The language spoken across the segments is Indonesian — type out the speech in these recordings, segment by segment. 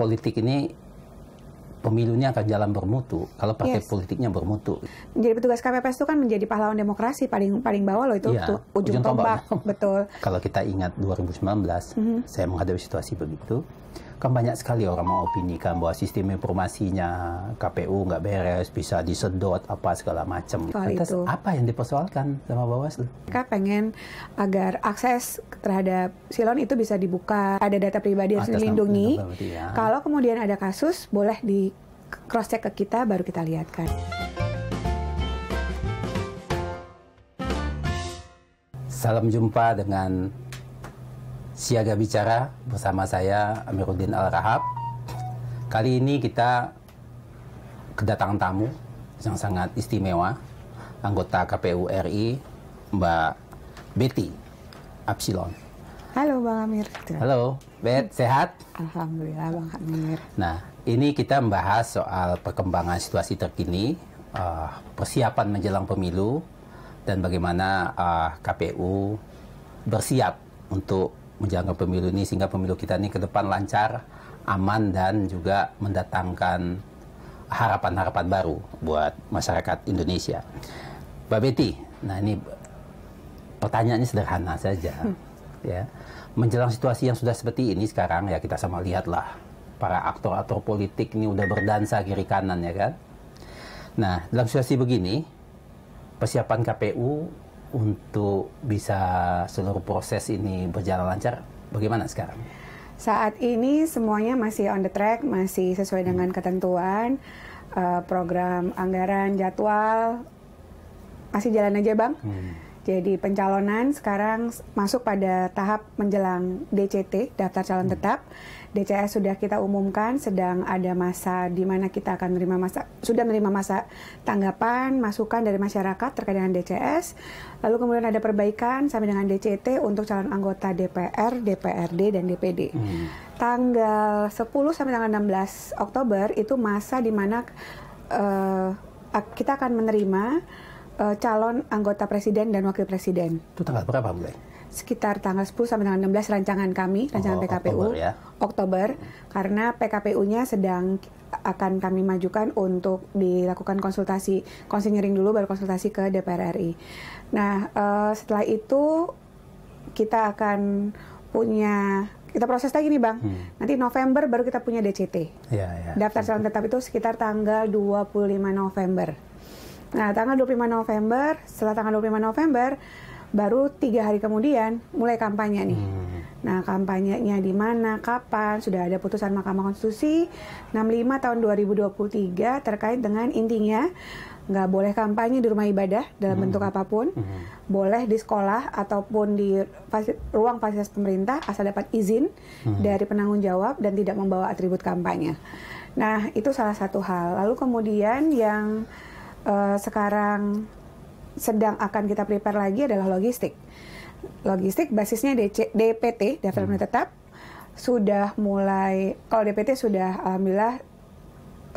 politik ini pemilunya akan jalan bermutu kalau partai yes. politiknya bermutu. Jadi petugas KPPS itu kan menjadi pahlawan demokrasi paling paling bawah loh itu ya, tu, ujung, ujung tombak, tombak. betul. kalau kita ingat 2019, mm -hmm. saya menghadapi situasi begitu. Kan banyak sekali orang mengopinikan bahwa sistem informasinya KPU nggak beres, bisa disedot apa segala macam. Lantas apa yang dipersoalkan sama Bawaslu? Mereka pengen agar akses terhadap silon itu bisa dibuka, ada data pribadi yang dilindungi. Ya. Kalau kemudian ada kasus, boleh di cross check ke kita baru kita lihatkan. Salam jumpa dengan Siaga Bicara bersama saya Amiruddin Al-Rahab. Kali ini kita kedatangan tamu yang sangat istimewa, anggota KPU RI Mbak Betty Absilon. Halo Bang Amir. Halo, Bet, sehat? Alhamdulillah Bang Amir. Nah, ini kita membahas soal perkembangan situasi terkini, uh, persiapan menjelang pemilu, dan bagaimana uh, eh, KPU bersiap untuk menjaga pemilu ini sehingga pemilu kita ini ke depan lancar, aman dan juga mendatangkan harapan-harapan baru buat masyarakat Indonesia. Mbak Betty, nah ini pertanyaannya sederhana saja. Hmm. Ya. Menjelang situasi yang sudah seperti ini sekarang ya kita sama lihatlah para aktor-aktor politik ini udah berdansa kiri kanan ya kan. Nah, dalam situasi begini persiapan KPU untuk bisa seluruh proses ini berjalan lancar, bagaimana sekarang? Saat ini semuanya masih on the track, masih sesuai dengan hmm. ketentuan, uh, program anggaran, jadwal, masih jalan aja bang. Hmm. Jadi pencalonan sekarang masuk pada tahap menjelang DCT, daftar calon hmm. tetap. DCS sudah kita umumkan sedang ada masa di mana kita akan menerima masa sudah menerima masa tanggapan masukan dari masyarakat terkait dengan DCS. Lalu kemudian ada perbaikan sampai dengan DCT untuk calon anggota DPR, DPRD dan DPD. Hmm. Tanggal 10 sampai tanggal 16 Oktober itu masa di mana uh, kita akan menerima uh, calon anggota presiden dan wakil presiden. Itu tanggal berapa, mulai? sekitar tanggal 10 sampai tanggal 16 rancangan kami, rancangan oh, PKPU Oktober, ya. Oktober karena PKPU-nya sedang akan kami majukan untuk dilakukan konsultasi konsinyering dulu baru konsultasi ke DPR RI. Nah, uh, setelah itu kita akan punya kita proses lagi nih Bang. Hmm. Nanti November baru kita punya DCT. Ya, ya. Daftar calon tetap itu sekitar tanggal 25 November. Nah, tanggal 25 November, setelah tanggal 25 November Baru tiga hari kemudian mulai kampanye nih. Hmm. Nah, kampanyenya di mana, kapan, sudah ada putusan Mahkamah Konstitusi 65 tahun 2023 terkait dengan intinya nggak boleh kampanye di rumah ibadah dalam hmm. bentuk apapun, hmm. boleh di sekolah ataupun di ruang fasilitas pemerintah asal dapat izin hmm. dari penanggung jawab dan tidak membawa atribut kampanye. Nah, itu salah satu hal. Lalu kemudian yang uh, sekarang sedang akan kita prepare lagi adalah logistik. Logistik basisnya DC, DPT, development hmm. tetap sudah mulai kalau DPT sudah alhamdulillah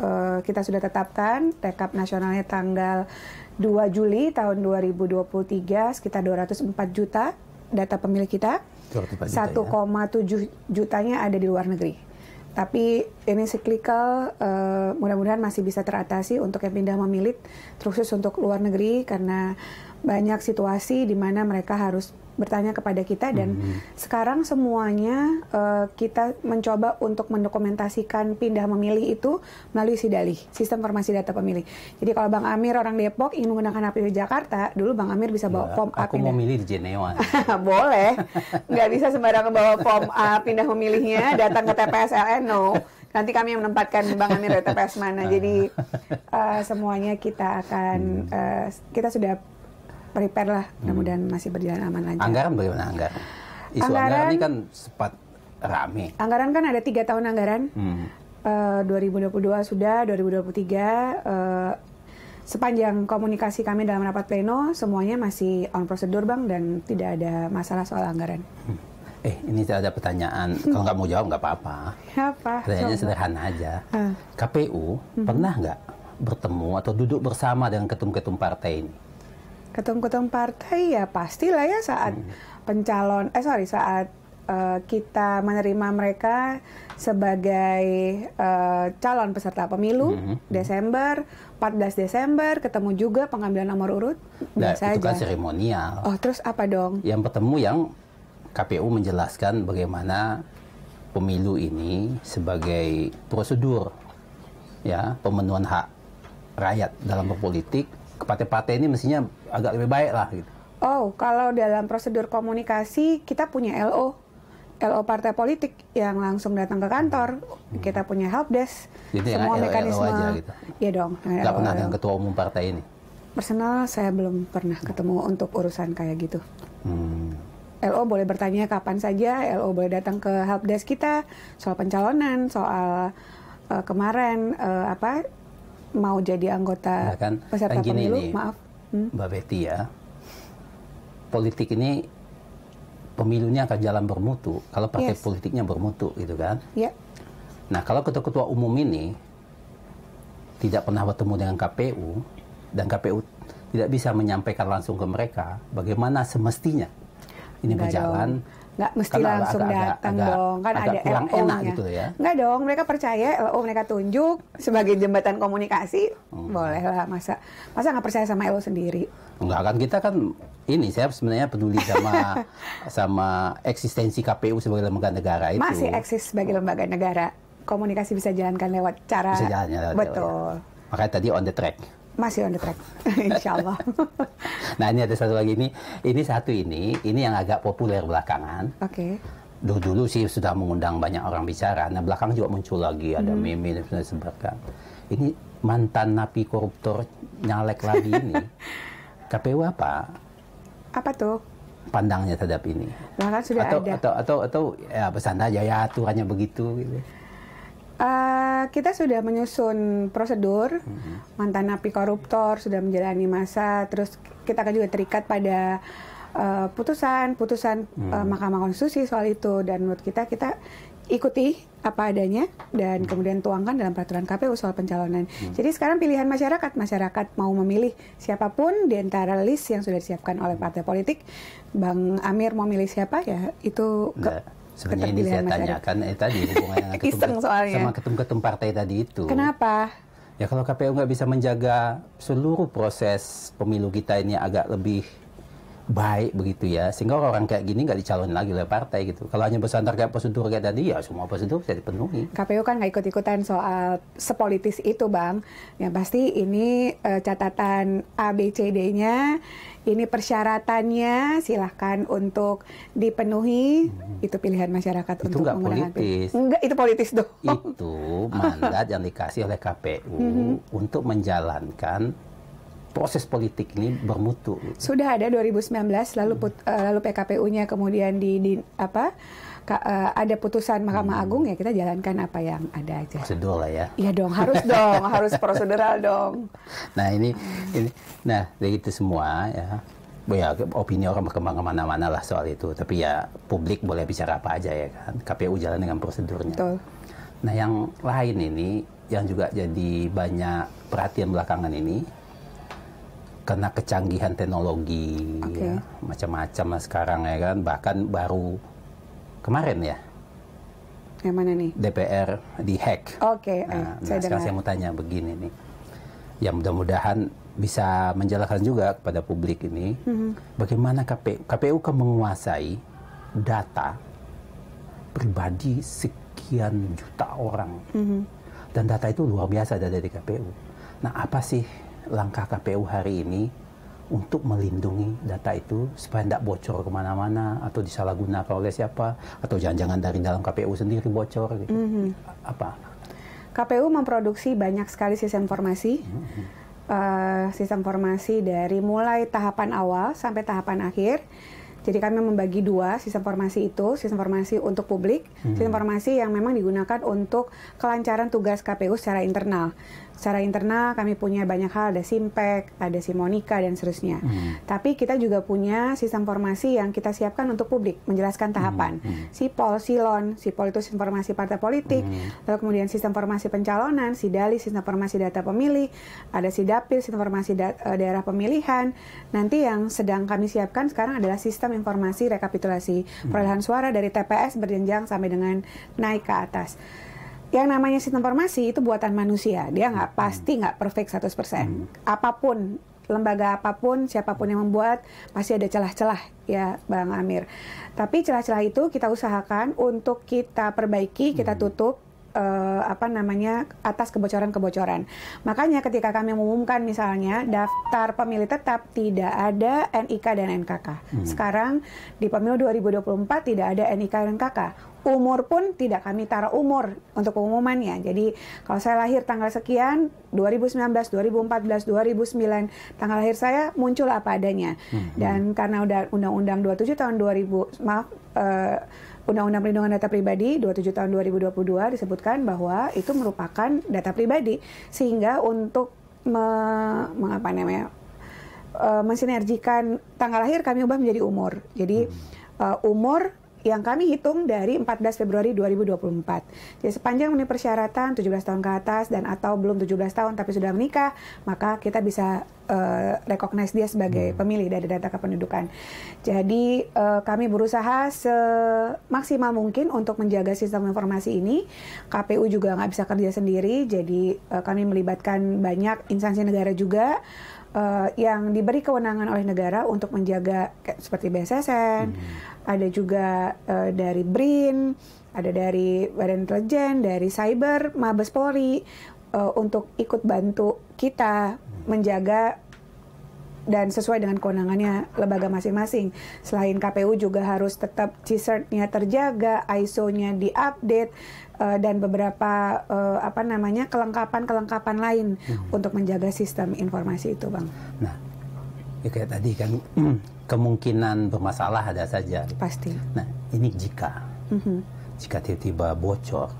eh, kita sudah tetapkan rekap nasionalnya tanggal 2 Juli tahun 2023 sekitar 204 juta data pemilih kita. 1,7 ya. jutanya ada di luar negeri tapi ini siklikal, uh, mudah-mudahan masih bisa teratasi untuk yang pindah memilih terus untuk luar negeri karena banyak situasi di mana mereka harus bertanya kepada kita dan hmm. sekarang semuanya uh, kita mencoba untuk mendokumentasikan pindah memilih itu melalui sidali sistem informasi data pemilih. Jadi kalau Bang Amir orang Depok ingin menggunakan APD Jakarta, dulu Bang Amir bisa bawa iya, form A. Aku mau milih di Jenewa. Boleh. Nggak bisa sembarangan bawa form A pindah memilihnya, datang ke TPS LN, no. Nanti kami yang menempatkan Bang Amir di TPS mana. Ah. Jadi uh, semuanya kita akan hmm. uh, kita sudah prepare lah. Hmm. Mudah-mudahan hmm. masih berjalan aman lagi. Anggaran bagaimana anggaran? Isu anggaran, anggaran ini kan sempat rame. Anggaran kan ada tiga tahun anggaran. Hmm. Eh, uh, 2022 sudah, 2023 uh, eh, sepanjang komunikasi kami dalam rapat pleno semuanya masih on prosedur bang dan tidak ada masalah soal anggaran. Hmm. Eh ini ada pertanyaan kalau nggak mau jawab nggak apa-apa. Apa? Pertanyaannya sederhana aja. Uh. Ah. KPU hmm. pernah nggak bertemu atau duduk bersama dengan ketum-ketum partai ini? ketum-ketum partai ya pastilah ya saat hmm. pencalon eh sorry saat uh, kita menerima mereka sebagai uh, calon peserta pemilu -hmm. hmm, hmm. Desember 14 Desember ketemu juga pengambilan nomor urut nah, itu kan aja. kan seremonial. Oh, terus apa dong? Yang bertemu yang KPU menjelaskan bagaimana pemilu ini sebagai prosedur ya, pemenuhan hak rakyat dalam berpolitik ke partai-partai ini mestinya agak lebih baik lah gitu. Oh, kalau dalam prosedur komunikasi kita punya LO. LO partai politik yang langsung datang ke kantor, hmm. kita punya helpdesk, Jadi semua mekanisme. LO gitu. Iya dong. Gak pernah dengan ketua umum partai ini. Personal saya belum pernah ketemu untuk urusan kayak gitu. Hmm. LO boleh bertanya kapan saja, LO boleh datang ke helpdesk kita soal pencalonan, soal uh, kemarin uh, apa mau jadi anggota nah, kan, peserta kan pemilu, nih, maaf. Hmm? Mbak Betty ya, politik ini pemilunya akan jalan bermutu kalau partai yes. politiknya bermutu gitu kan. Yeah. Nah kalau ketua-ketua umum ini tidak pernah bertemu dengan KPU dan KPU tidak bisa menyampaikan langsung ke mereka bagaimana semestinya ini Enggak berjalan. Dong nggak mesti kan langsung agak, datang agak, dong kan agak ada LO-nya gitu ya. nggak dong mereka percaya LO eh, oh, mereka tunjuk sebagai jembatan komunikasi hmm. bolehlah masa masa nggak percaya sama LO sendiri nggak kan kita kan ini saya sebenarnya peduli sama sama eksistensi KPU sebagai lembaga negara itu masih eksis sebagai lembaga negara komunikasi bisa jalankan lewat cara bisa jalan, jalan, ya. betul ya. makanya tadi on the track masih on the track, insya Allah. nah ini ada satu lagi ini, ini satu ini, ini yang agak populer belakangan. Oke. Okay. Dulu dulu sih sudah mengundang banyak orang bicara. Nah belakang juga muncul lagi ada hmm. meme dan sebagainya. Ini mantan napi koruptor nyalek lagi ini. KPU apa? Apa tuh? Pandangnya terhadap ini. Bahkan sudah atau, ada. Atau atau atau ya pesan aja ya aturannya begitu. Gitu. Uh, kita sudah menyusun prosedur mm-hmm. mantan napi koruptor sudah menjalani masa, terus kita akan juga terikat pada uh, putusan putusan eh, mm-hmm. uh, Mahkamah Konstitusi soal itu dan menurut kita kita ikuti apa adanya dan mm-hmm. kemudian tuangkan dalam peraturan KPU soal pencalonan. Hmm. Jadi sekarang pilihan masyarakat, masyarakat mau memilih siapapun di antara list yang sudah disiapkan oleh partai politik. Bang Amir mau milih siapa ya itu ke, Sebenarnya ini saya tanyakan eh, tadi hubungan dengan ketum, sama ketum-ketum partai tadi itu. Kenapa? Ya kalau KPU nggak bisa menjaga seluruh proses pemilu kita ini agak lebih baik begitu ya sehingga orang kayak gini nggak dicalon lagi oleh partai gitu kalau hanya pesan terkait prosedur kayak tadi ya semua prosedur bisa dipenuhi KPU kan nggak ikut-ikutan soal sepolitis itu bang ya pasti ini e, catatan A B C D-nya ini persyaratannya silahkan untuk dipenuhi hmm. itu pilihan masyarakat itu untuk nggak politis enggak itu politis dong itu mandat yang dikasih oleh KPU mhm. untuk menjalankan proses politik ini bermutu. Gitu. Sudah ada 2019 lalu put, hmm. lalu PKPU-nya kemudian di, di apa ka, eh, ada putusan Mahkamah hmm. Agung ya kita jalankan apa yang ada aja. Prosedural ya. Iya dong, harus dong, harus prosedural dong. Nah ini ini nah dari itu semua ya. Ya, opini orang berkembang kemana-mana lah soal itu. Tapi ya publik boleh bicara apa aja ya kan. KPU jalan dengan prosedurnya. Betul. Nah yang lain ini, yang juga jadi banyak perhatian belakangan ini, karena kecanggihan teknologi okay. ya, macam-macam sekarang ya kan bahkan baru kemarin ya yang mana nih DPR di hack oke okay. Eh, nah, saya nah sekarang saya mau tanya begini nih ya mudah-mudahan bisa menjelaskan juga kepada publik ini mm-hmm. bagaimana KPU, KPU kan menguasai data pribadi sekian juta orang mm-hmm. dan data itu luar biasa dari KPU nah apa sih langkah KPU hari ini untuk melindungi data itu supaya tidak bocor kemana-mana atau disalahgunakan oleh siapa atau jangan-jangan dari dalam KPU sendiri bocor gitu. Mm -hmm. Apa? KPU memproduksi banyak sekali sistem informasi. Mm -hmm. Uh, sistem informasi dari mulai tahapan awal sampai tahapan akhir. Jadi kami membagi dua sistem informasi itu, sistem informasi untuk publik, mm hmm. sistem informasi yang memang digunakan untuk kelancaran tugas KPU secara internal secara internal kami punya banyak hal ada Simpek, ada Simonika dan seterusnya. Hmm. Tapi kita juga punya sistem informasi yang kita siapkan untuk publik menjelaskan hmm, tahapan. Hmm. Hmm. Sipol, Silon, Sipol itu informasi partai politik, hmm. lalu kemudian sistem informasi pencalonan, Sidali sistem informasi data pemilih, ada Sidapil sistem informasi da e, daerah pemilihan. Nanti yang sedang kami siapkan sekarang adalah sistem informasi rekapitulasi hmm. perolehan suara dari TPS berjenjang sampai dengan naik ke atas yang namanya sistem informasi itu buatan manusia. Dia nggak hmm. pasti nggak perfect 100%. persen. Hmm. Apapun lembaga apapun, siapapun yang membuat pasti ada celah-celah ya Bang Amir. Tapi celah-celah itu kita usahakan untuk kita perbaiki, kita hmm. tutup uh, apa namanya atas kebocoran-kebocoran. Makanya ketika kami mengumumkan misalnya daftar pemilih tetap tidak ada NIK dan NKK. Hmm. Sekarang di pemilu 2024 tidak ada NIK dan NKK. Umur pun tidak kami taruh umur untuk pengumumannya. Jadi kalau saya lahir tanggal sekian 2019, 2014, 2009 tanggal lahir saya muncul apa adanya. Hmm. hmm. Dan karena udah undang-undang 27 tahun 2000 maaf uh, Undang-Undang Perlindungan Data Pribadi 27 tahun 2022 disebutkan bahwa itu merupakan data pribadi sehingga untuk me, me namanya uh, mensinergikan tanggal lahir kami ubah menjadi umur. Jadi hmm. E, umur yang kami hitung dari 14 Februari 2024. Jadi sepanjang memenuhi persyaratan 17 tahun ke atas dan atau belum 17 tahun tapi sudah menikah, maka kita bisa uh, recognize dia sebagai hmm. pemilih dari data kependudukan. Jadi uh, kami berusaha semaksimal mungkin untuk menjaga sistem informasi ini. KPU juga nggak bisa kerja sendiri, jadi uh, kami melibatkan banyak instansi negara juga uh, yang diberi kewenangan oleh negara untuk menjaga kayak, seperti BSSN, hmm. ada juga uh, dari BRIN, ada dari Badan Intelijen, dari Cyber, Mabes Polri uh, untuk ikut bantu kita menjaga dan sesuai dengan kewenangannya lembaga masing-masing. Selain KPU juga harus tetap c e nya terjaga, ISO-nya diupdate uh, dan beberapa uh, apa namanya kelengkapan-kelengkapan lain hmm. untuk menjaga sistem informasi itu, Bang. Nah, ya kayak tadi kan hmm, kemungkinan bermasalah ada saja. Pasti. Nah, ini jika hmm jika tiba-tiba bocor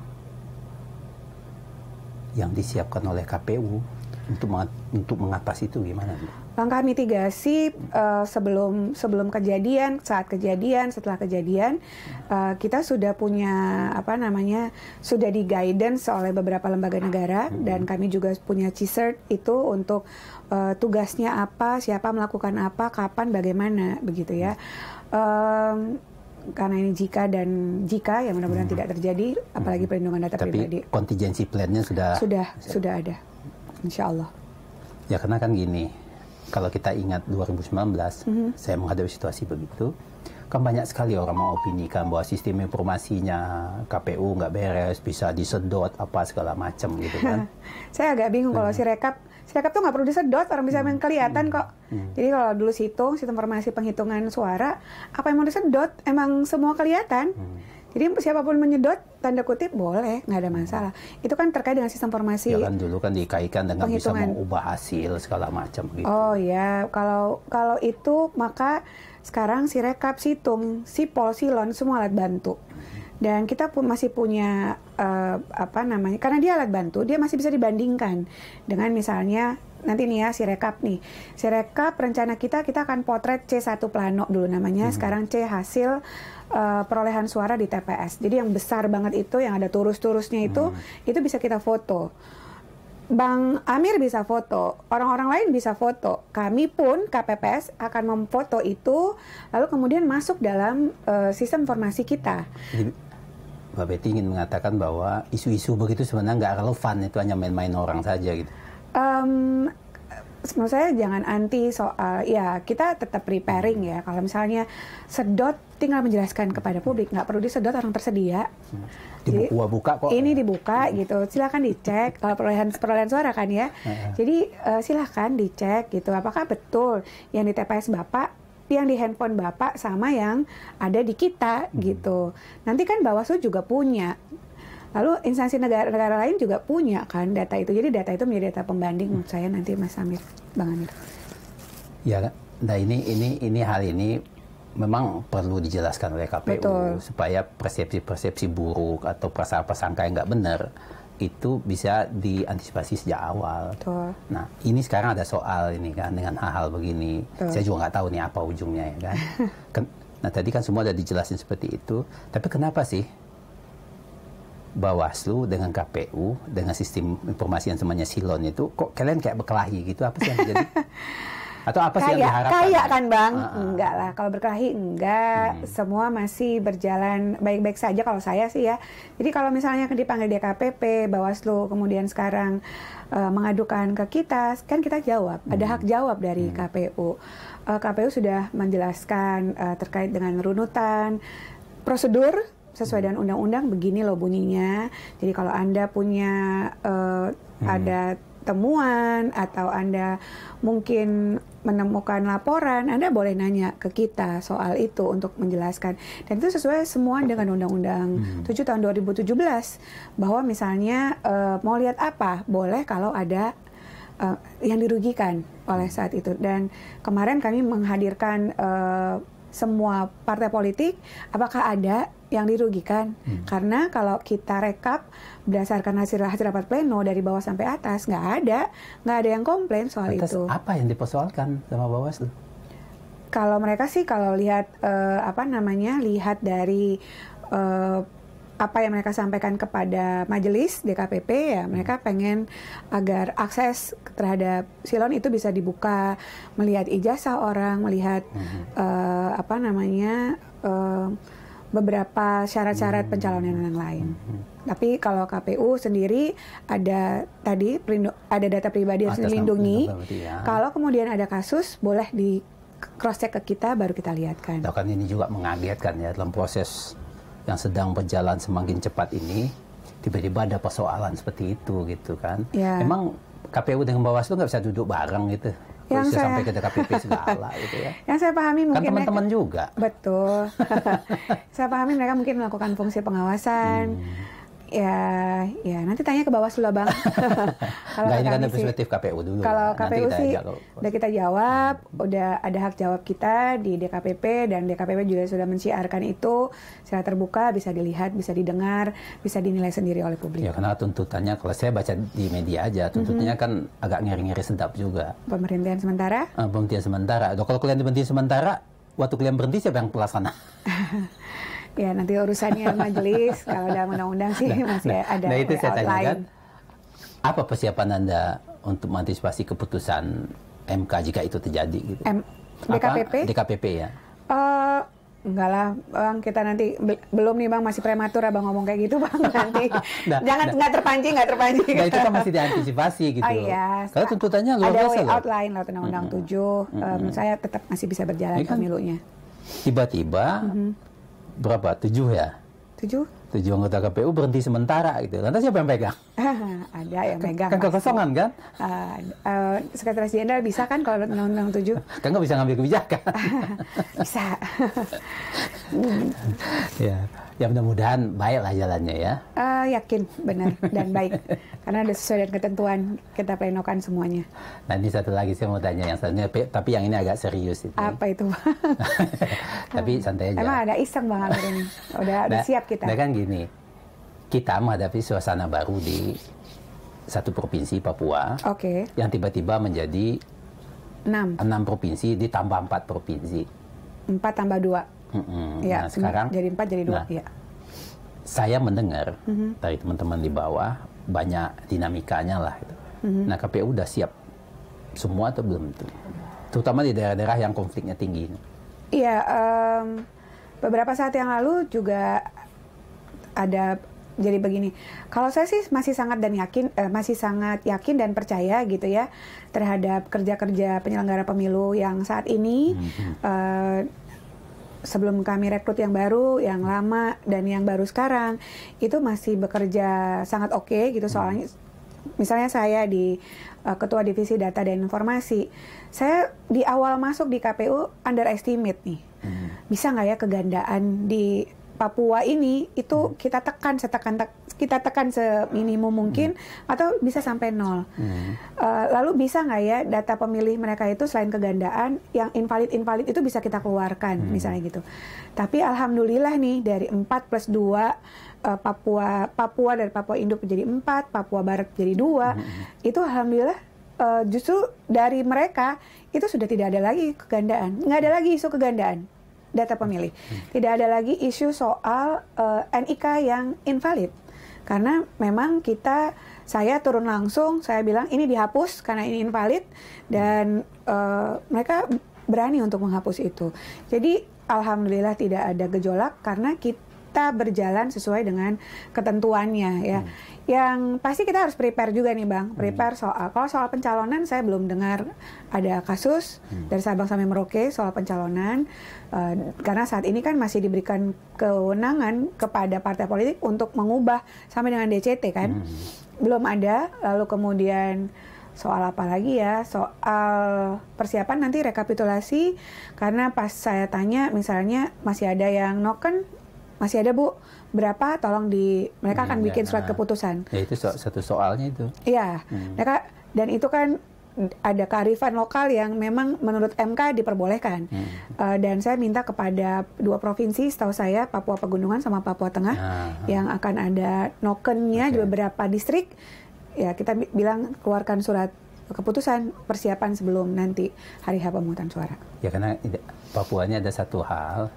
yang disiapkan oleh KPU untuk untuk mengatasi itu gimana? Bu? Langkah mitigasi uh, sebelum sebelum kejadian, saat kejadian, setelah kejadian, uh, kita sudah punya apa namanya sudah di guidance oleh beberapa lembaga negara dan hmm. kami juga punya CSERT itu untuk uh, tugasnya apa, siapa melakukan apa, kapan, bagaimana begitu ya. Um, karena ini jika dan jika yang mudah-mudahan hmm. tidak terjadi apalagi hmm. perlindungan data Tapi pribadi. Tapi contingency plan-nya sudah sudah sudah ada. Insya Allah. Ya karena kan gini, kalau kita ingat 2019 mm-hmm. saya menghadapi situasi begitu kan banyak sekali orang mengopinikan bahwa sistem informasinya KPU nggak beres bisa disedot apa segala macam gitu kan saya agak bingung kalau hmm. si rekap rekap tuh nggak perlu disedot orang bisa hmm. main kelihatan hmm. kok jadi kalau dulu situng sistem informasi penghitungan suara apa yang mau disedot emang semua kelihatan jadi siapapun menyedot tanda kutip boleh, nggak ada masalah. Itu kan terkait dengan sistem formasi. Ya kan dulu kan dikaitkan dengan bisa mengubah hasil segala macam gitu. Oh ya, kalau kalau itu maka sekarang si rekap, si tung, si pol, si lon semua alat bantu. Dan kita pun masih punya uh, apa namanya? Karena dia alat bantu, dia masih bisa dibandingkan dengan misalnya nanti nih ya si rekap nih. Si rekap rencana kita kita akan potret C1 plano dulu namanya, hmm. sekarang C hasil uh, perolehan suara di TPS. Jadi yang besar banget itu yang ada turus-turusnya itu hmm. itu bisa kita foto. Bang Amir bisa foto, orang-orang lain bisa foto. Kami pun KPPS akan memfoto itu, lalu kemudian masuk dalam uh, sistem informasi kita. Mbak Betty ingin mengatakan bahwa isu-isu begitu sebenarnya nggak relevan, itu hanya main-main orang saja gitu. Um, menurut saya jangan anti soal ya kita tetap preparing ya kalau misalnya sedot tinggal menjelaskan kepada publik nggak perlu disedot orang tersedia hmm. dibuka buka kok ini dibuka gitu silahkan dicek kalau perolehan perolehan suara kan ya jadi uh, eh, silahkan dicek gitu apakah betul yang di TPS bapak yang di handphone bapak sama yang ada di kita hmm. gitu nanti kan bawaslu juga punya Lalu instansi negara-negara lain juga punya kan data itu. Jadi data itu menjadi data pembanding hmm. menurut saya nanti Mas Amir, Bang Amir. Ya, nah ini ini ini hal ini memang perlu dijelaskan oleh KPU Betul. supaya persepsi-persepsi buruk atau prasangka-prasangka yang nggak benar itu bisa diantisipasi sejak awal. Betul. Nah, ini sekarang ada soal ini kan dengan hal-hal begini. Betul. Saya juga nggak tahu nih apa ujungnya ya kan. nah, tadi kan semua sudah dijelasin seperti itu. Tapi kenapa sih Bawaslu dengan KPU dengan sistem informasi yang semuanya silon itu kok kalian kayak berkelahi gitu apa sih yang terjadi? Atau apa kaya, sih yang diharapkan? Kaya kan Bang? Uh -uh. Enggak lah. Kalau berkelahi enggak. Hmm. Semua masih berjalan baik-baik saja kalau saya sih ya. Jadi kalau misalnya dipanggil DKPP, Bawaslu, kemudian sekarang uh, mengadukan ke kita, kan kita jawab. Hmm. Ada hak jawab dari hmm. KPU. Uh, eh, KPU sudah menjelaskan uh, terkait dengan runutan, prosedur sesuai dengan undang-undang begini loh bunyinya. Jadi kalau Anda punya uh, hmm. ada temuan atau Anda mungkin menemukan laporan, Anda boleh nanya ke kita soal itu untuk menjelaskan. Dan itu sesuai semua dengan Undang-Undang hmm. 7 tahun 2017 bahwa misalnya uh, mau lihat apa boleh kalau ada uh, yang dirugikan oleh saat itu. Dan kemarin kami menghadirkan uh, semua partai politik, apakah ada yang dirugikan. Hmm. Karena kalau kita rekap berdasarkan hasil hasil rapat pleno dari bawah sampai atas nggak ada nggak ada yang komplain soal atas itu. Apa yang dipersoalkan sama Bawaslu? Kalau mereka sih kalau lihat uh, apa namanya lihat dari uh, apa yang mereka sampaikan kepada majelis DKPP ya hmm. mereka pengen agar akses terhadap silon itu bisa dibuka melihat ijazah orang melihat mm -hmm. uh, apa namanya uh, beberapa syarat-syarat pencalonan yang lain. Hmm. Tapi kalau KPU sendiri ada tadi ada data pribadi yang dilindungi. Ya. Kalau kemudian ada kasus boleh di cross check ke kita baru kita lihatkan. Nah, kan ini juga mengagetkan ya dalam proses yang sedang berjalan semakin cepat ini tiba-tiba ada persoalan seperti itu gitu kan. Ya. Emang KPU dengan Bawaslu nggak bisa duduk bareng gitu? yang saya sampai ke DKPP segala gitu ya. Yang saya pahami kan mungkin kan teman-teman juga. Betul. saya pahami mereka mungkin melakukan fungsi pengawasan. Hmm Ya, ya nanti tanya ke Bawaslu sudah bang. kalau ini kan perspektif KPU dulu. Kalau nah. KPU sih udah kita jawab, hmm. udah ada hak jawab kita di DKPP dan DKPP juga sudah menciarkan itu secara terbuka, bisa dilihat, bisa didengar, bisa dinilai sendiri oleh publik. Ya karena tuntutannya kalau saya baca di media aja, mhm. tuntutannya hmm. kan agak ngeri-ngeri sedap juga. Pemerintahan sementara? Eh, pemerintahan sementara. kalau kalian berhenti sementara, waktu kalian berhenti siapa yang pelaksana? Ya nanti urusannya majelis kalau dalam undang-undang sih nah, masih nah, ada. Nah itu ya, saya tanyakan, apa persiapan anda untuk mengantisipasi keputusan MK jika itu terjadi? Gitu? M DKPP? Apa? DKPP ya. Uh, Enggak lah, Bang. Kita nanti belum nih, Bang. Masih prematur, Abang ngomong kayak gitu, Bang. Nanti nah, jangan nggak nah, terpancing, nggak terpancing. Nah, itu kan masih diantisipasi gitu. Oh, iya. Karena tuntutannya luar biasa. Ada outline loh. tentang Undang-Undang mm -hmm. mm -hmm. Saya tetap masih bisa berjalan kan pemilunya. Tiba-tiba mm -hmm berapa? Tujuh ya? Tujuh? Tujuh anggota KPU berhenti sementara gitu. Lantas siapa yang pegang? ada yang pegang. Kan, kan kekosongan kan? Uh, ah, uh, eh, Sekretaris Jenderal bisa kan kalau undang-undang tujuh? kan nggak bisa ngambil kebijakan. bisa. ya ya mudah-mudahan baiklah jalannya ya. Uh, yakin benar dan baik karena ada sesuai dengan ketentuan kita plenokan semuanya. Nanti satu lagi saya mau tanya yang satunya tapi yang ini agak serius itu. Apa itu? tapi santai aja. Emang ada iseng banget ini. Udah, nah, udah siap kita. Nah kan gini kita menghadapi suasana baru di satu provinsi Papua. Oke. Okay. Yang tiba-tiba menjadi enam enam provinsi ditambah empat provinsi. Empat tambah dua Mm-hmm. Ya, nah, sekarang jadi empat jadi dua. Nah, ya. Saya mendengar mm-hmm. dari teman-teman di bawah banyak dinamikanya lah. Gitu. Mm-hmm. Nah KPU udah siap semua atau belum tuh? Terutama di daerah-daerah yang konfliknya tinggi. Iya, um, beberapa saat yang lalu juga ada jadi begini kalau saya sih masih sangat dan yakin eh, masih sangat yakin dan percaya gitu ya terhadap kerja-kerja penyelenggara pemilu yang saat ini mm -hmm sebelum kami rekrut yang baru, yang lama dan yang baru sekarang itu masih bekerja sangat oke okay, gitu soalnya misalnya saya di uh, ketua divisi data dan informasi, saya di awal masuk di KPU underestimate nih. Hmm. Bisa nggak ya kegandaan di Papua ini itu hmm. kita tekan setekan tekan kita tekan seminimum mungkin hmm. atau bisa sampai nol. Hmm. Uh, lalu bisa nggak ya data pemilih mereka itu selain kegandaan yang invalid invalid itu bisa kita keluarkan hmm. misalnya gitu. Tapi alhamdulillah nih dari 4 plus 2 uh, eh, Papua Papua dari Papua Induk menjadi 4, Papua Barat jadi dua. -hmm. Itu alhamdulillah uh, justru dari mereka itu sudah tidak ada lagi kegandaan, nggak ada lagi isu kegandaan data pemilih, hmm. tidak ada lagi isu soal uh, NIK yang invalid karena memang kita saya turun langsung saya bilang ini dihapus karena ini invalid dan uh, mereka berani untuk menghapus itu jadi alhamdulillah tidak ada gejolak karena kita berjalan sesuai dengan ketentuannya ya. Hmm yang pasti kita harus prepare juga nih bang hmm. prepare soal kalau soal pencalonan saya belum dengar ada kasus hmm. dari Sabang sampai Merauke soal pencalonan uh, karena saat ini kan masih diberikan kewenangan kepada partai politik untuk mengubah sampai dengan DCT kan hmm. belum ada lalu kemudian soal apa lagi ya soal persiapan nanti rekapitulasi karena pas saya tanya misalnya masih ada yang noken kan? masih ada bu berapa tolong di mereka akan iya, bikin surat iya. keputusan. Ya itu so, satu soalnya itu. Iya. Hmm. Mereka dan itu kan ada kearifan lokal yang memang menurut MK diperbolehkan. Hmm. Uh, dan saya minta kepada dua provinsi, setahu saya Papua Pegunungan sama Papua Tengah ah, ah. yang akan ada nokennya okay. juga distrik. Ya kita bilang keluarkan surat keputusan persiapan sebelum nanti hari H pemungutan suara. Ya karena Papuanya ada satu hal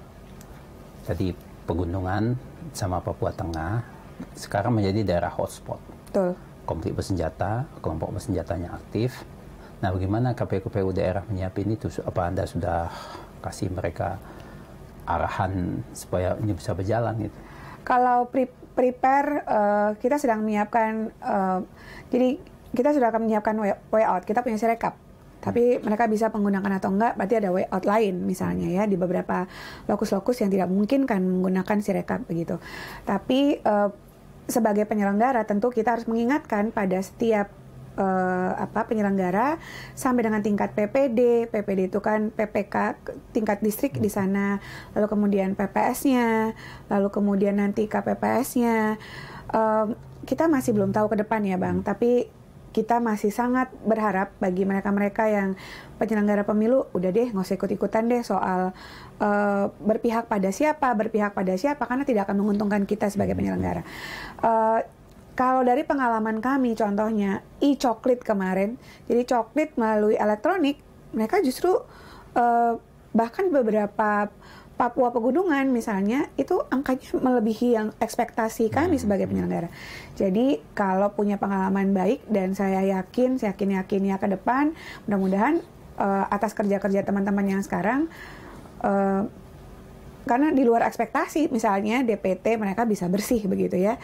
tadi pegunungan sama Papua Tengah sekarang menjadi daerah hotspot. Betul. Konflik bersenjata, kelompok bersenjatanya aktif. Nah, bagaimana KPU-KPU daerah menyiapkan itu? Apa Anda sudah kasih mereka arahan supaya ini bisa berjalan gitu? Kalau pre prepare, uh, kita sedang menyiapkan, uh, jadi kita sudah akan menyiapkan way out, kita punya sirekap tapi mereka bisa menggunakan atau enggak berarti ada way out lain misalnya ya di beberapa lokus-lokus yang tidak mungkin kan menggunakan sirekap begitu tapi uh, sebagai penyelenggara tentu kita harus mengingatkan pada setiap uh, apa penyelenggara sampai dengan tingkat PPD, PPD itu kan PPK tingkat distrik di sana, lalu kemudian PPS-nya, lalu kemudian nanti KPPS-nya. uh, eh, kita masih belum tahu ke depan ya, Bang, tapi kita masih sangat berharap bagi mereka-mereka yang penyelenggara pemilu udah deh nggak usah ikut-ikutan deh soal uh, berpihak pada siapa berpihak pada siapa karena tidak akan menguntungkan kita sebagai hmm. penyelenggara. Uh, kalau dari pengalaman kami contohnya e-coklit kemarin, jadi coklit melalui elektronik mereka justru uh, bahkan beberapa Papua Pegunungan misalnya itu angkanya melebihi yang ekspektasi kami hmm. sebagai penyelenggara. Jadi kalau punya pengalaman baik dan saya yakin, saya yakin yakinnya ke depan, mudah-mudahan uh, atas kerja-kerja teman-teman yang sekarang. Uh, karena di luar ekspektasi misalnya DPT mereka bisa bersih begitu ya.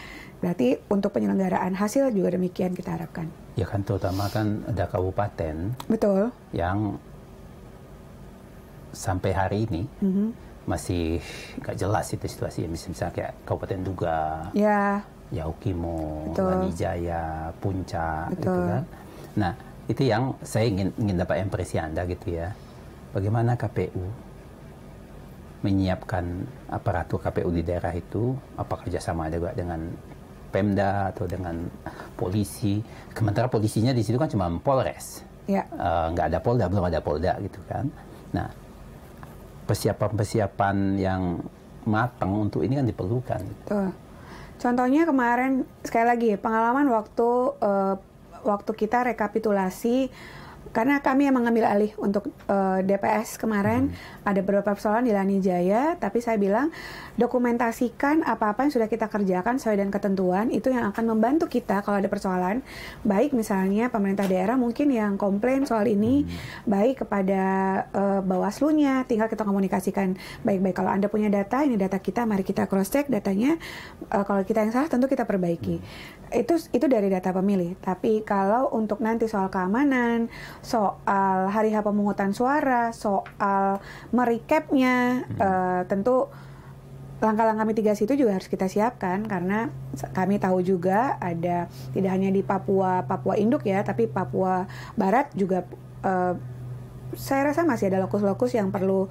Berarti untuk penyelenggaraan hasil juga demikian kita harapkan. Ya kan terutama kan ada kabupaten. Betul. Yang sampai hari ini mm -hmm masih gak jelas itu situasi misalnya kayak Kabupaten Duga, ya. Yaukimo, Lanijaya, Puncak gitu kan. Nah, itu yang saya ingin ingin dapat impresi Anda gitu ya. Bagaimana KPU menyiapkan aparatur KPU di daerah itu apa kerjasama juga dengan Pemda atau dengan polisi. Sementara polisinya di situ kan cuma Polres. Ya. Eh, nggak ada Polda, belum ada Polda gitu kan. Nah, persiapan-persiapan yang matang untuk ini kan diperlukan. Betul. Contohnya kemarin sekali lagi pengalaman waktu uh, waktu kita rekapitulasi karena kami yang mengambil alih untuk uh, eh, DPS kemarin hmm. ada beberapa persoalan di Lani Jaya tapi saya bilang dokumentasikan apa-apa yang sudah kita kerjakan sesuai dengan ketentuan itu yang akan membantu kita kalau ada persoalan baik misalnya pemerintah daerah mungkin yang komplain soal ini hmm. baik kepada uh, eh, nya tinggal kita komunikasikan baik-baik kalau Anda punya data ini data kita mari kita cross check datanya uh, kalau kita yang salah tentu kita perbaiki hmm. itu itu dari data pemilih tapi kalau untuk nanti soal keamanan soal hari H pemungutan suara, soal merecapnya, hmm. uh, tentu langkah-langkah mitigasi itu juga harus kita siapkan karena kami tahu juga ada tidak hanya di Papua Papua Induk ya, tapi Papua Barat juga uh, saya rasa masih ada lokus-lokus yang perlu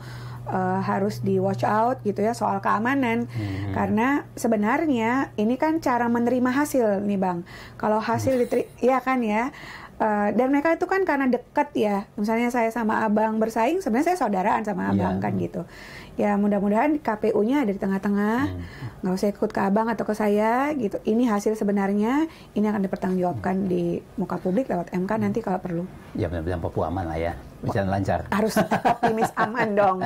uh, harus di watch out gitu ya soal keamanan hmm. karena sebenarnya ini kan cara menerima hasil nih bang kalau hasil hmm. diteri ya kan ya Eh, dan mereka itu kan karena deket ya, misalnya saya sama abang bersaing, sebenarnya saya saudaraan sama iya. abang yeah. kan gitu. Ya mudah-mudahan KPU-nya ada di tengah-tengah, hmm. nggak -tengah, mm. usah ikut ke abang atau ke saya gitu. Ini hasil sebenarnya, ini akan dipertanggungjawabkan mm. di muka publik lewat MK mm. nanti kalau perlu. Ya benar-benar Papua aman lah ya, berjalan lancar. Harus optimis aman dong,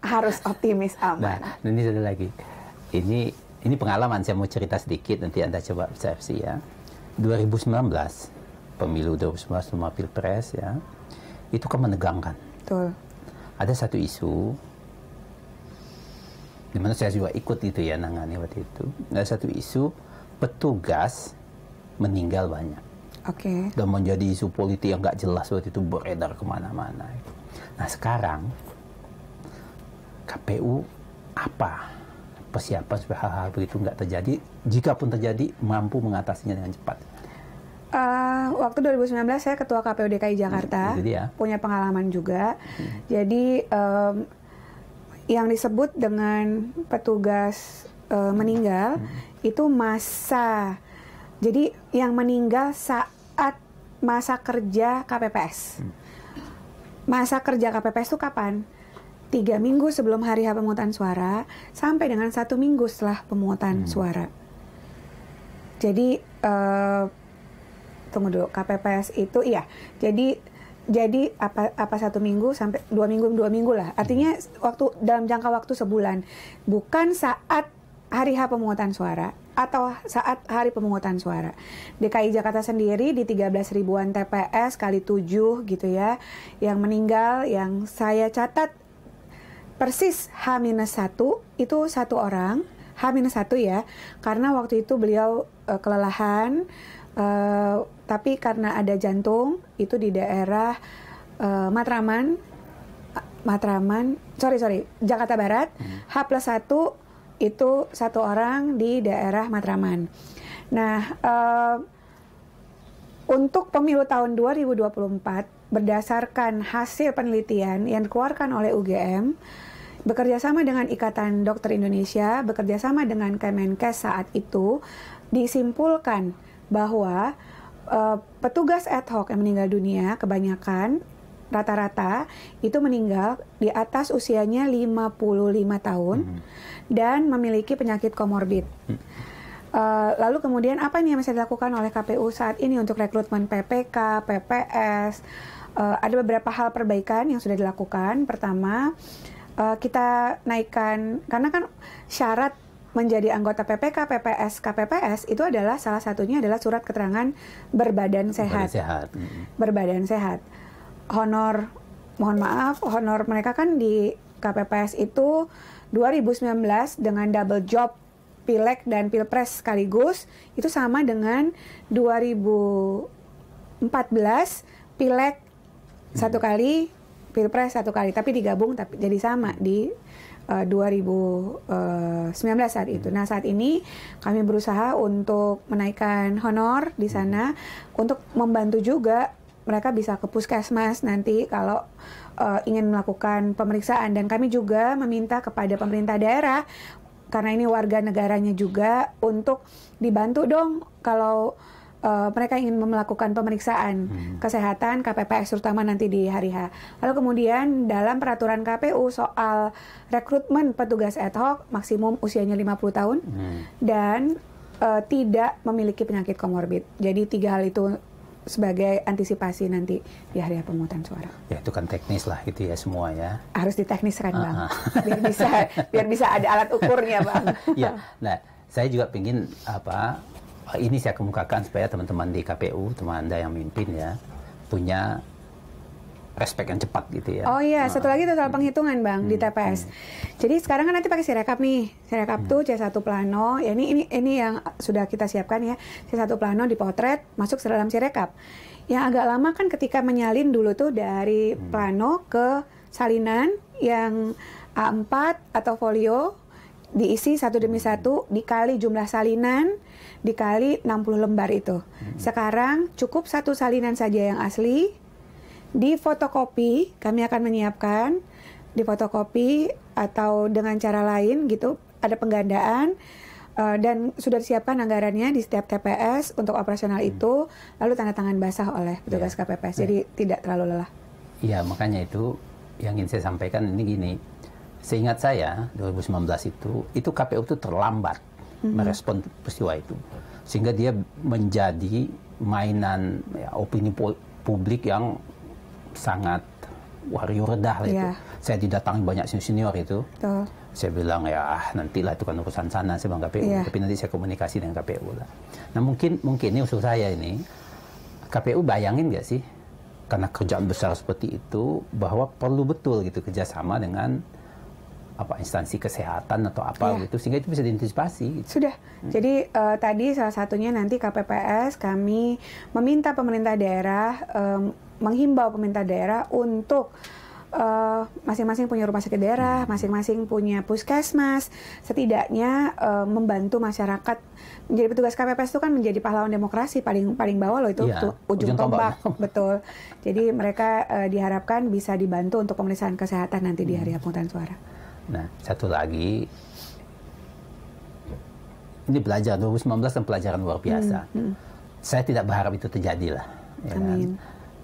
harus optimis aman. Nah, ini satu lagi, ini ini pengalaman saya mau cerita sedikit nanti anda coba persepsi ya. 2019 pemilu 2019 sama pilpres ya itu kan menegangkan. Betul. Ada satu isu dimana saya juga ikut itu ya nangani waktu itu. Ada satu isu petugas meninggal banyak. Oke. Okay. Dan menjadi isu politik yang nggak jelas waktu itu beredar kemana-mana. Nah sekarang KPU apa persiapan supaya hal-hal begitu nggak terjadi, jika pun terjadi mampu mengatasinya dengan cepat uh, waktu 2019 saya ketua KPU DKI Jakarta, hmm, ya. punya pengalaman juga. Hmm. Jadi um, yang disebut dengan petugas uh, meninggal hmm. itu masa. Jadi yang meninggal saat masa kerja KPPS. Hmm. Masa kerja KPPS itu kapan? Tiga minggu sebelum hari H pemungutan suara sampai dengan satu minggu setelah pemungutan hmm. suara. Jadi uh, tunggu dulu KPPS itu iya jadi jadi apa apa satu minggu sampai dua minggu dua minggu lah artinya hmm. waktu dalam jangka waktu sebulan bukan saat hari H pemungutan suara atau saat hari pemungutan suara. DKI Jakarta sendiri di 13 ribuan TPS kali 7 gitu ya yang meninggal yang saya catat persis h minus satu itu satu orang, h minus satu ya. Karena waktu itu beliau uh, kelelahan uh, tapi karena ada jantung itu di daerah uh, Matraman, Matraman, sorry sorry, Jakarta Barat, hmm. H plus satu itu satu orang di daerah Matraman. Nah, uh, untuk pemilu tahun 2024 berdasarkan hasil penelitian yang dikeluarkan oleh UGM bekerjasama dengan Ikatan Dokter Indonesia, bekerjasama dengan Kemenkes saat itu disimpulkan bahwa uh, petugas ad hoc yang meninggal dunia kebanyakan rata-rata itu meninggal di atas usianya 55 tahun mm -hmm. dan memiliki penyakit komorbid. Uh, lalu kemudian apa nih yang bisa dilakukan oleh KPU saat ini untuk rekrutmen PPK, PPS? Uh, eh, ada beberapa hal perbaikan yang sudah dilakukan. Pertama, uh, kita naikkan karena kan syarat menjadi anggota PPK, PPS, KPPS itu adalah salah satunya adalah surat keterangan berbadan sehat. Berbadan sehat. Berbadan sehat. Honor mohon maaf, honor mereka kan di KPPS itu 2019 dengan double job pilek dan pilpres sekaligus itu sama dengan 2014 pilek satu kali pilpres satu kali tapi digabung tapi jadi sama di 2019 eh, eh, saat itu. Nah saat ini kami berusaha untuk menaikkan honor di sana untuk membantu juga mereka bisa ke puskesmas nanti kalau uh, ingin melakukan pemeriksaan dan kami juga meminta kepada pemerintah daerah karena ini warga negaranya juga untuk dibantu dong kalau uh, mereka ingin melakukan pemeriksaan hmm. kesehatan KPPS terutama nanti di hari H. Lalu kemudian dalam peraturan KPU soal rekrutmen petugas ad hoc maksimum usianya 50 tahun hmm. dan uh, tidak memiliki penyakit komorbid. Jadi tiga hal itu sebagai antisipasi nanti di hari pemungutan suara. Ya itu kan teknis lah gitu ya semua ya. Harus ditekniskan bang, uh ah, -huh. Ah. biar bisa biar bisa ada alat ukurnya bang. ya, nah saya juga ingin apa ini saya kemukakan supaya teman-teman di KPU, teman Anda yang mimpin ya, punya respek yang cepat gitu ya. Oh iya, satu lagi total hmm. penghitungan Bang hmm. di TPS. Hmm. Jadi sekarang kan nanti pakai sirekap nih. Sirekap hmm. tuh C1 plano, ya ini ini ini yang sudah kita siapkan ya. C1 plano dipotret masuk ke dalam sirekap. Yang agak lama kan ketika menyalin dulu tuh dari hmm. plano ke salinan yang A4 atau folio diisi satu demi hmm. satu dikali jumlah salinan dikali 60 lembar itu. Hmm. Sekarang cukup satu salinan saja yang asli. Di fotokopi kami akan menyiapkan di fotokopi atau dengan cara lain gitu ada penggandaan eh, dan sudah disiapkan anggarannya di setiap TPS untuk operasional hmm. itu lalu tanda tangan basah oleh petugas yeah. KPPS. Jadi yeah. tidak terlalu lelah. Iya, makanya itu yang ingin saya sampaikan ini gini. Seingat saya 2019 itu itu KPU itu terlambat Mm-hmm. merespon peristiwa itu sehingga dia menjadi mainan ya, opini publik yang sangat warrior dah lah yeah. itu. Iya. Saya didatangi banyak senior itu. Betul. Saya bilang ya ah, nantilah itu kan urusan sana saya bilang KPU, yeah. tapi nanti saya komunikasi dengan KPU lah. Nah mungkin mungkin ini usul saya ini KPU bayangin gak sih karena kerjaan besar seperti itu bahwa perlu betul gitu kerjasama dengan apa instansi kesehatan atau apa ya. gitu sehingga itu bisa diantisipasi. Gitu. Sudah. Hmm. Jadi uh, tadi salah satunya nanti KPPS kami meminta pemerintah daerah um, menghimbau pemerintah daerah untuk eh, masing-masing uh, punya rumah sakit daerah, hmm. masing-masing punya puskesmas, setidaknya uh, membantu masyarakat menjadi petugas KPPS itu kan menjadi pahlawan demokrasi paling paling bawah loh itu ya, tuh, ujung, ujung tombak, tombak. betul. Jadi mereka uh, diharapkan bisa dibantu untuk pemeriksaan kesehatan nanti hmm. di hari pemungutan hmm. suara. Nah, satu lagi ini belajar 2019 dan kan pelajaran luar biasa. Hmm, hmm. Saya tidak berharap itu terjadi lah. Ya kan? amin. Kan?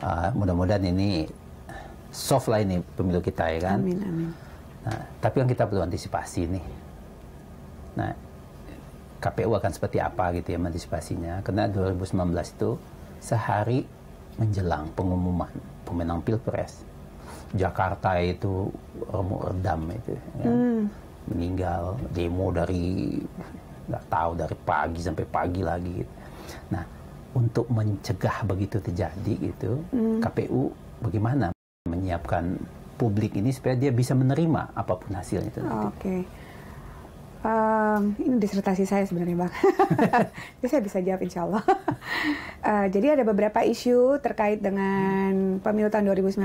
Uh, mudah-mudahan ini soft lah ini pemilu kita ya kan. Amin amin. Nah, tapi yang kita perlu antisipasi nih. Nah, KPU akan seperti apa gitu ya antisipasinya? Karena 2019 itu sehari menjelang pengumuman pemenang pilpres Jakarta itu eh, redam itu ya. hmm. meninggal demo dari nggak tahu dari pagi sampai pagi lagi gitu. nah untuk mencegah begitu terjadi itu hmm. KPU bagaimana menyiapkan publik ini supaya dia bisa menerima apapun hasilnya itu oh, oke okay. Um, ini disertasi saya sebenarnya bang, jadi saya bisa jawab insya Allah. uh, jadi ada beberapa isu terkait dengan pemilu tahun 2019.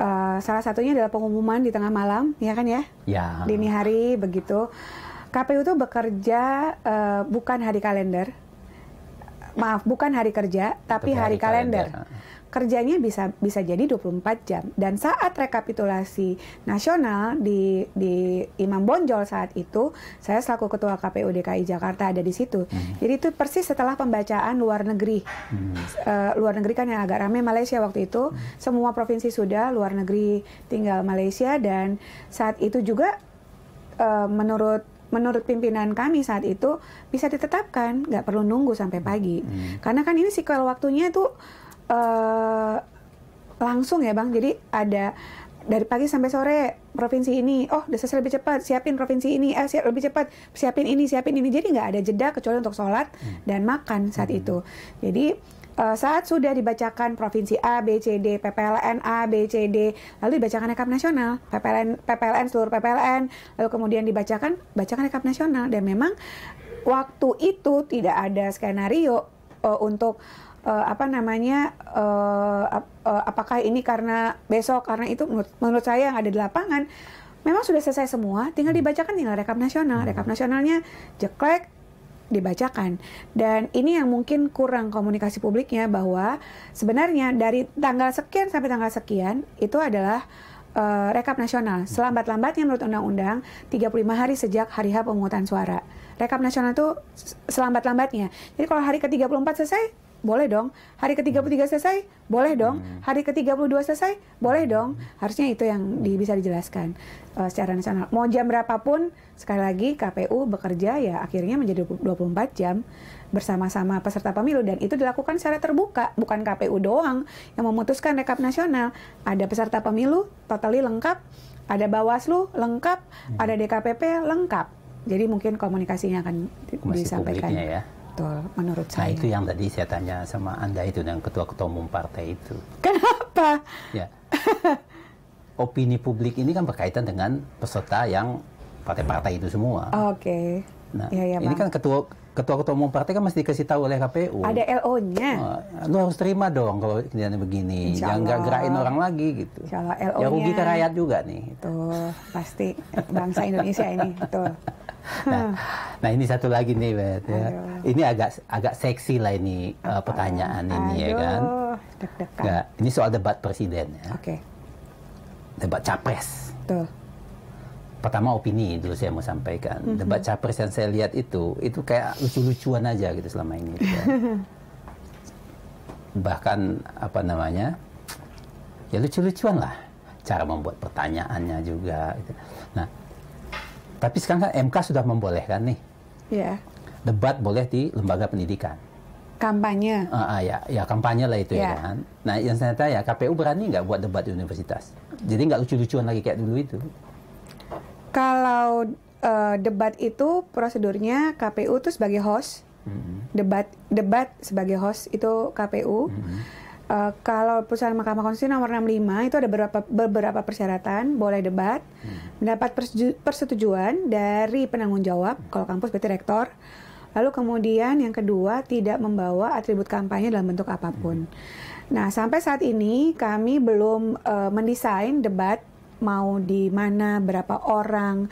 Eh, salah satunya adalah pengumuman di tengah malam, ya kan ya? Ya. Dini hari begitu. KPU itu bekerja uh, bukan hari kalender. Maaf, bukan hari kerja, tapi, tapi hari, hari kalender. kalender kerjanya bisa bisa jadi 24 jam dan saat rekapitulasi nasional di di Imam Bonjol saat itu saya selaku ketua KPU DKI Jakarta ada di situ. Hmm. Jadi itu persis setelah pembacaan luar negeri. Hmm. Uh, luar negeri kan yang agak ramai Malaysia waktu itu, hmm. semua provinsi sudah luar negeri tinggal Malaysia dan saat itu juga uh, menurut menurut pimpinan kami saat itu bisa ditetapkan, nggak perlu nunggu sampai pagi. Hmm. Karena kan ini sikal waktunya tuh uh, langsung ya bang jadi ada dari pagi sampai sore provinsi ini oh udah selesai lebih cepat siapin provinsi ini eh siap lebih cepat siapin ini siapin ini jadi nggak ada jeda kecuali untuk sholat hmm. dan makan saat hmm. itu jadi uh, saat sudah dibacakan provinsi A B C D PPLN A B C D lalu dibacakan rekap nasional PPLN PPLN seluruh PPLN lalu kemudian dibacakan bacakan rekap nasional dan memang waktu itu tidak ada skenario uh, untuk uh, apa namanya uh, uh, apakah ini karena besok karena itu menurut, menurut saya yang ada di lapangan memang sudah selesai semua tinggal hmm. dibacakan tinggal rekap nasional hmm. rekap nasionalnya jeklek dibacakan dan ini yang mungkin kurang komunikasi publiknya bahwa sebenarnya dari tanggal sekian sampai tanggal sekian itu adalah uh, rekap nasional. Hmm. Selambat-lambatnya menurut undang-undang 35 hari sejak hari H pemungutan suara. Rekap nasional itu selambat-lambatnya. Jadi kalau hari ke-34 selesai, boleh dong. Hari ke-33 hmm. selesai, boleh dong. Hmm. Hari ke-32 selesai, boleh dong. Harusnya itu yang di, hmm. bisa dijelaskan uh, secara nasional. Mau jam berapapun, sekali lagi KPU bekerja ya akhirnya menjadi 24 jam bersama-sama peserta pemilu dan itu dilakukan secara terbuka, bukan KPU doang yang memutuskan rekap nasional. Ada peserta pemilu totali lengkap, ada Bawaslu lengkap, ada DKPP lengkap. Jadi mungkin komunikasinya akan Masih disampaikan. Ya betul menurut nah, saya. Nah itu yang tadi saya tanya sama anda itu dengan ketua-ketua umum partai itu. Kenapa? Ya. Opini publik ini kan berkaitan dengan peserta yang partai-partai itu semua. Oke. Okay. Nah, ya, ya, ini kan ketua ketua-ketua umum partai kan mesti dikasih tahu oleh KPU. Ada LO-nya. Ah, lu harus terima dong kalau kejadian begini. Jangan Jangan gerakin orang lagi gitu. Insya Allah LO-nya. Ya rugi ke rakyat juga nih. Itu pasti bangsa Indonesia ini. Itu. Nah, hmm. nah ini satu lagi nih Bet ya. Ini agak agak seksi lah ini uh, pertanyaan Aduh. ini ya kan. Deg-degan. Nah, ini soal debat presiden ya. Oke. Okay. Debat capres. Tuh pertama opini dulu saya mau sampaikan mm -hmm. debat capres yang saya lihat itu itu kayak lucu-lucuan aja gitu selama ini gitu. bahkan apa namanya ya lucu-lucuan lah cara membuat pertanyaannya juga gitu. nah tapi sekarang kan MK sudah membolehkan nih yeah. debat boleh di lembaga pendidikan kampanye uh, uh, ya ya kampanye lah itu yeah. ya kan nah yang saya tanya KPU berani nggak buat debat di universitas jadi nggak lucu-lucuan lagi kayak dulu itu kalau uh, debat itu prosedurnya KPU itu sebagai host, mm-hmm. debat debat sebagai host itu KPU. Mm-hmm. Uh, kalau putusan Mahkamah Konstitusi nomor 65 itu ada beberapa beberapa persyaratan boleh debat, hmm. mendapat persetujuan dari penanggung jawab hmm. kalau kampus berarti rektor. Lalu kemudian yang kedua tidak membawa atribut kampanye dalam bentuk apapun. Hmm. Nah, sampai saat ini kami belum uh, mendesain debat mau di mana berapa orang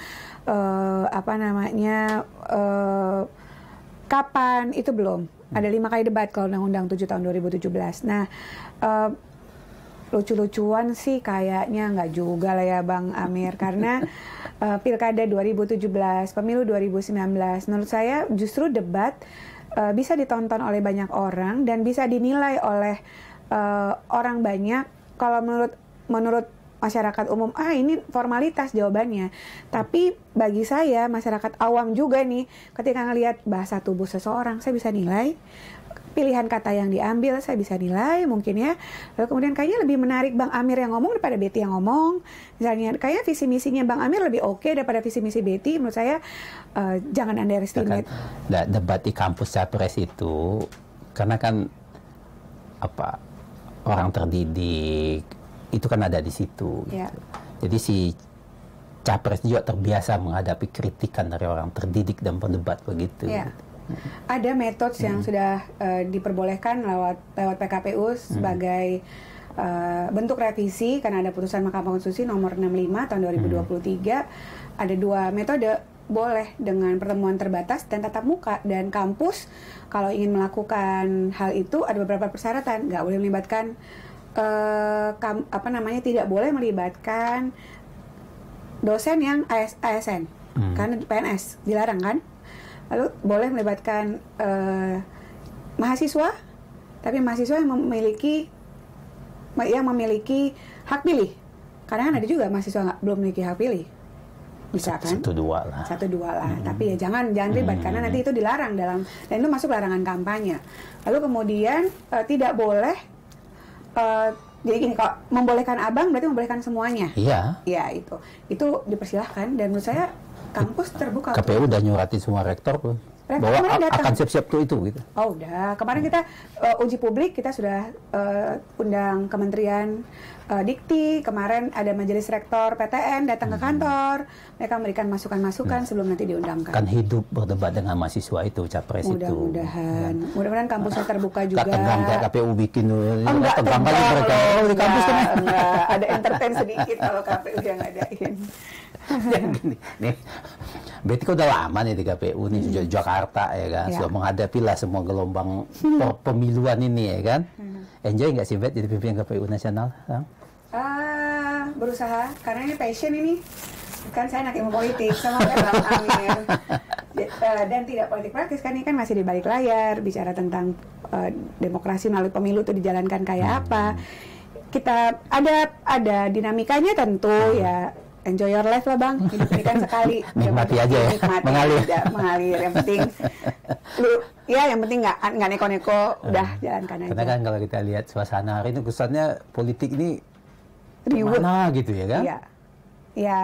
uh, apa namanya uh, kapan itu belum ada hmm. lima kali debat kalau undang-undang 7 tahun 2017 nah uh, lucu-lucuan sih kayaknya nggak juga lah ya Bang Amir karena uh, pilkada 2017 pemilu 2019 menurut saya justru debat uh, bisa ditonton oleh banyak orang dan bisa dinilai oleh uh, orang banyak kalau menurut menurut masyarakat umum ah ini formalitas jawabannya tapi bagi saya masyarakat awam juga nih ketika ngelihat bahasa tubuh seseorang saya bisa nilai pilihan kata yang diambil saya bisa nilai mungkin ya lalu kemudian kayaknya lebih menarik Bang Amir yang ngomong daripada Betty yang ngomong misalnya kayaknya visi misinya Bang Amir lebih oke okay daripada visi misi Betty menurut saya uh, jangan underestimate iya kan? nah, debat di kampus capres itu karena kan apa orang terdidik itu kan ada di situ. Gitu. Yeah. Jadi si capres juga terbiasa menghadapi kritikan dari orang terdidik dan pendebat begitu. Yeah. Gitu. Ada metode hmm. yang sudah uh, diperbolehkan lewat lewat PKPU sebagai hmm. Uh, bentuk revisi karena ada putusan Mahkamah Konstitusi nomor 65 tahun 2023 hmm. ada dua metode boleh dengan pertemuan terbatas dan tatap muka dan kampus kalau ingin melakukan hal itu ada beberapa persyaratan nggak boleh melibatkan eh, kam, apa namanya tidak boleh melibatkan dosen yang AS, ASN hmm. karena PNS dilarang kan lalu boleh melibatkan eh, mahasiswa tapi mahasiswa yang memiliki yang memiliki hak pilih karena kan ada juga mahasiswa nggak belum memiliki hak pilih bisa kan satu dua lah satu dua lah hmm. tapi ya jangan jangan ribet hmm. karena nanti hmm. itu dilarang dalam dan itu masuk larangan kampanye lalu kemudian eh, tidak boleh uh, jadi gini kalau membolehkan abang berarti membolehkan semuanya. Iya. Iya itu itu dipersilahkan dan menurut saya kampus terbuka. KPU udah nyurati semua rektor loh. Mereka bahwa datang. akan siap-siap tuh itu gitu. Oh udah, kemarin kita uh, uji publik kita sudah uh, undang Kementerian uh, Dikti, kemarin ada Majelis Rektor PTN datang hmm. ke kantor, mereka memberikan masukan-masukan ya. sebelum nanti diundangkan. Kan hidup berdebat dengan mahasiswa itu, capres Mudah itu. Mudah-mudahan, ya. mudah-mudahan kampusnya terbuka juga. Gak tegang kayak KPU bikin, oh, enggak tegang kali mereka. Oh, di kampus kan. Enggak, ada entertain sedikit kalau KPU yang ngadain. Dan gini, nih, berarti kau udah lama nih di KPU nih hmm. di Jakarta ya kan, ya. sudah menghadapi lah semua gelombang hmm. pemiluan ini ya kan. Hmm. Enjoy nggak sih Bet jadi pimpinan KPU nasional? Ah, berusaha karena ini passion ini. kan saya anak ilmu politik sama kayak Bang Amir. Eh, dan tidak politik praktis kan ini kan masih di balik layar bicara tentang uh, demokrasi melalui pemilu itu dijalankan kayak hmm. apa. Kita ada ada dinamikanya tentu hmm. ya enjoy your life lah bang hidup ini kan sekali nikmati aja ya mengalir tidak mengalir yang penting lu ya yang penting nggak nggak neko-neko hmm. udah jalankan aja karena kan kalau kita lihat suasana hari ini khususnya politik ini Ribut. mana gitu ya kan ya ya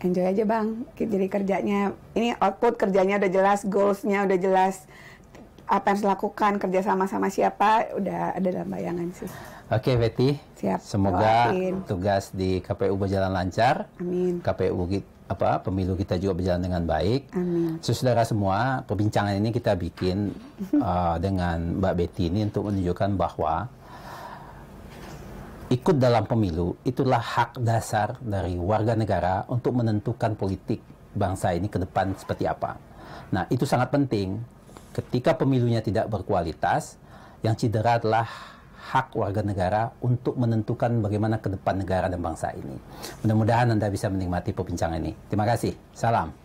enjoy aja bang jadi kerjanya ini output kerjanya udah jelas goalsnya udah jelas apa yang harus dilakukan kerja sama sama siapa udah ada dalam bayangan sih oke okay, Betty Siap. Semoga Doain. tugas di KPU berjalan lancar. Amin. KPU apa pemilu kita juga berjalan dengan baik. Amin. Saudara semua, perbincangan ini kita bikin uh, dengan Mbak Betty ini untuk menunjukkan bahwa ikut dalam pemilu itulah hak dasar dari warga negara untuk menentukan politik bangsa ini ke depan seperti apa. Nah, itu sangat penting. Ketika pemilunya tidak berkualitas, yang cedera adalah hak warga negara untuk menentukan bagaimana ke depan negara dan bangsa ini. Mudah-mudahan Anda bisa menikmati perbincangan ini. Terima kasih. Salam.